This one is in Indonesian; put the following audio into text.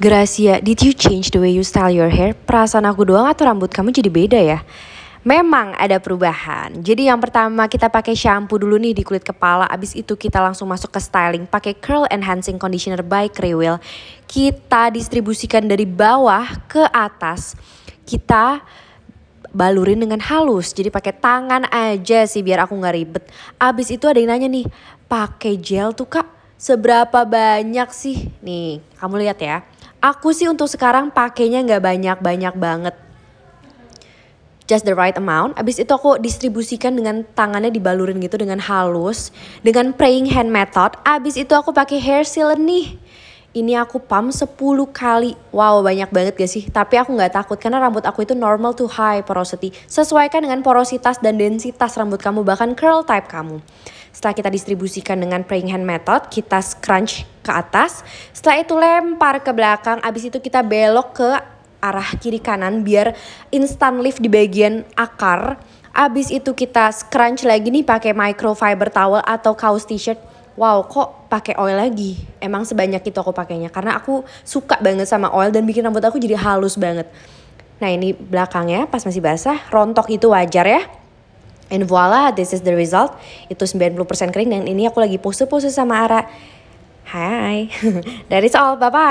Gracia, did you change the way you style your hair? Perasaan aku doang atau rambut kamu jadi beda ya? Memang ada perubahan. Jadi yang pertama kita pakai shampoo dulu nih di kulit kepala. Abis itu kita langsung masuk ke styling. Pakai curl enhancing conditioner by Krewell. Kita distribusikan dari bawah ke atas. Kita balurin dengan halus jadi pakai tangan aja sih biar aku nggak ribet abis itu ada yang nanya nih pakai gel tuh kak seberapa banyak sih nih kamu lihat ya Aku sih untuk sekarang pakainya nggak banyak-banyak banget. Just the right amount. Abis itu aku distribusikan dengan tangannya dibalurin gitu dengan halus. Dengan praying hand method. Abis itu aku pakai hair serum nih. Ini aku pump 10 kali. Wow banyak banget gak sih? Tapi aku gak takut karena rambut aku itu normal to high porosity. Sesuaikan dengan porositas dan densitas rambut kamu bahkan curl type kamu. Setelah kita distribusikan dengan praying hand method, kita scrunch ke atas. Setelah itu lempar ke belakang, abis itu kita belok ke arah kiri kanan biar instant lift di bagian akar. Abis itu kita scrunch lagi nih pakai microfiber towel atau kaos t-shirt wow kok pakai oil lagi emang sebanyak itu aku pakainya karena aku suka banget sama oil dan bikin rambut aku jadi halus banget nah ini belakangnya pas masih basah rontok itu wajar ya And voila, this is the result. Itu 90% kering dan ini aku lagi pose-pose sama Ara. Hai. That is all. Bye-bye.